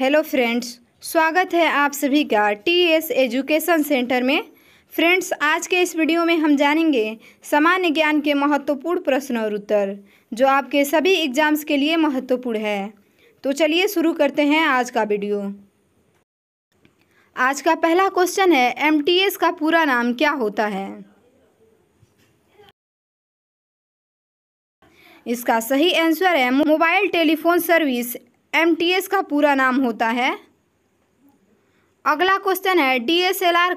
hello friends स्वागत है आप सभी का टी एस एजुकेशन सेंटर में फ्रेंड्स आज के इस वीडियो में हम जानेंगे सामान्य ज्ञान के महत्वपूर्ण प्रश्न और उत्तर जो आपके सभी एग्जाम्स के लिए महत्वपूर्ण है तो चलिए शुरू करते हैं आज का वीडियो आज का पहला क्वेश्चन है एम का पूरा नाम क्या होता है इसका सही आंसर है मोबाइल टेलीफोन सर्विस एम का पूरा नाम होता है अगला क्वेश्चन है डी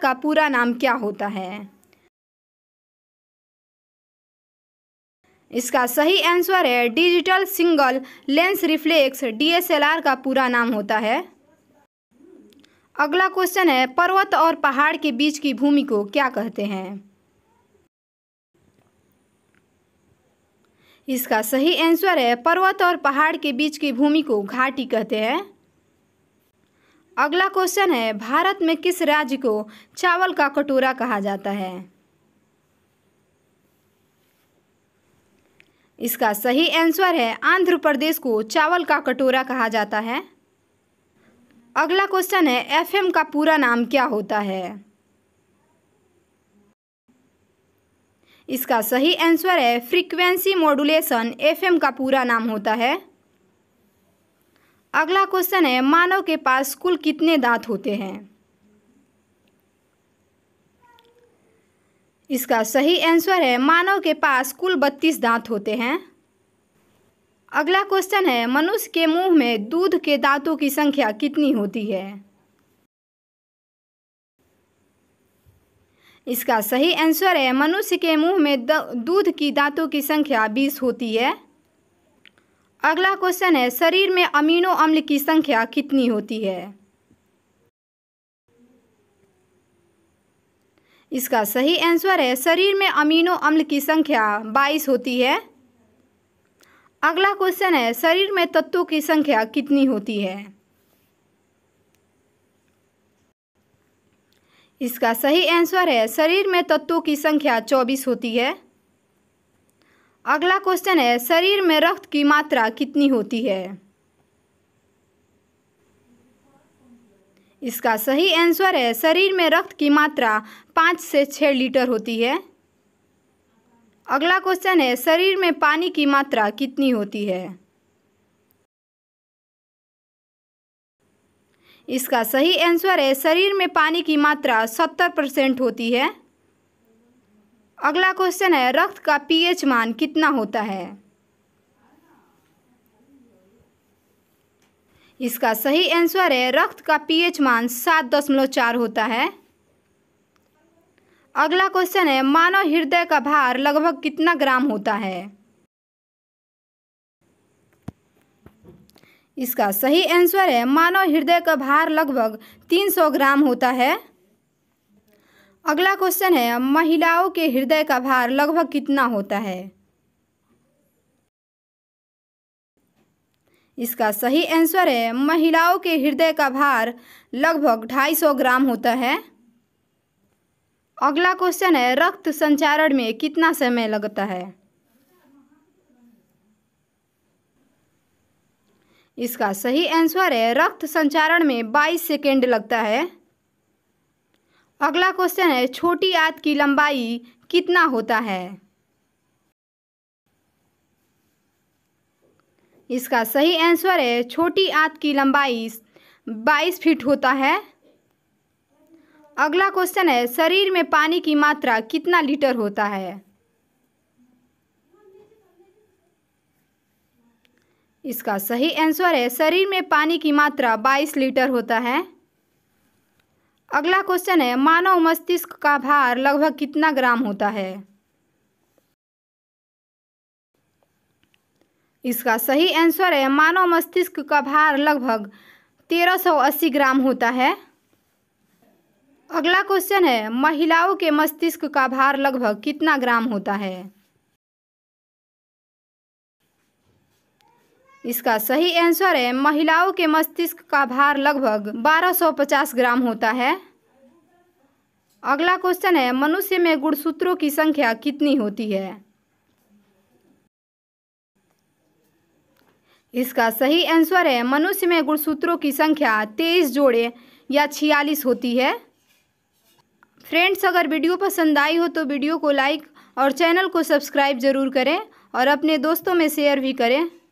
का पूरा नाम क्या होता है इसका सही आंसर है digital single lens reflex DSLR का पूरा नाम होता है अगला क्वेश्चन है पर्वत और पहाड़ के बीच की भूमि को क्या कहते हैं इसका सही आंसर है पर्वत और पहाड़ के बीच की भूमि को घाटी कहते हैं अगला क्वेश्चन है भारत में किस राज्य को चावल का कटोरा कहा जाता है इसका सही आंसर है आंध्र प्रदेश को चावल का कटोरा कहा जाता है अगला क्वेश्चन है एफएम का पूरा नाम क्या होता है इसका सही आंसर है फ्रीक्वेंसी मॉडुलेशन एफएम का पूरा नाम होता है अगला क्वेश्चन है मानव के पास कुल कितने दांत होते हैं इसका सही आंसर है मानव के पास कुल बत्तीस दांत होते हैं अगला क्वेश्चन है मनुष्य के मुंह में दूध के दांतों की संख्या कितनी होती है इसका सही आंसर है मनुष्य के मुंह में दूध की दांतों की संख्या बीस होती है अगला क्वेश्चन है शरीर में अमीनो अम्ल की संख्या कितनी होती है इसका सही आंसर है शरीर में अमीनो अम्ल की संख्या बाईस होती है अगला क्वेश्चन है शरीर में तत्वों की संख्या कितनी होती है इसका सही आंसर है शरीर में तत्वों की संख्या चौबीस होती है अगला क्वेश्चन है शरीर में रक्त की मात्रा कितनी होती है इसका सही आंसर है शरीर में रक्त की मात्रा पाँच से छः लीटर होती है अगला क्वेश्चन है शरीर में पानी की मात्रा कितनी होती है इसका सही आंसर है शरीर में पानी की मात्रा सत्तर परसेंट होती है अगला क्वेश्चन है रक्त का पीएच मान कितना होता है इसका सही आंसर है रक्त का पीएच मान सात दशमलव चार होता है अगला क्वेश्चन है मानव हृदय का भार लगभग कितना ग्राम होता है इसका सही आंसर है मानव हृदय का भार लगभग 300 ग्राम होता है अगला क्वेश्चन है महिलाओं के हृदय का भार लगभग कितना होता है इसका सही आंसर है महिलाओं के हृदय का भार लगभग 250 ग्राम होता है अगला क्वेश्चन है रक्त संचारण में कितना समय लगता है इसका सही आंसर है रक्त संचारण में 22 सेकेंड लगता है अगला क्वेश्चन है छोटी आंत की लंबाई कितना होता है इसका सही आंसर है छोटी आंत की लंबाई 22 फीट होता है अगला क्वेश्चन है शरीर में पानी की मात्रा कितना लीटर होता है इसका सही आंसर है शरीर में पानी की मात्रा 22 लीटर होता है अगला क्वेश्चन है मानव मस्तिष्क का भार लगभग कितना ग्राम होता है इसका सही आंसर है मानव मस्तिष्क का भार लगभग 1380 ग्राम होता है अगला क्वेश्चन है महिलाओं के मस्तिष्क का भार लगभग कितना ग्राम होता है इसका सही आंसर है महिलाओं के मस्तिष्क का भार लगभग 1250 ग्राम होता है अगला क्वेश्चन है मनुष्य में गुणसूत्रों की संख्या कितनी होती है इसका सही आंसर है मनुष्य में गुणसूत्रों की संख्या तेईस जोड़े या छियालीस होती है फ्रेंड्स अगर वीडियो पसंद आई हो तो वीडियो को लाइक और चैनल को सब्सक्राइब जरूर करें और अपने दोस्तों में शेयर भी करें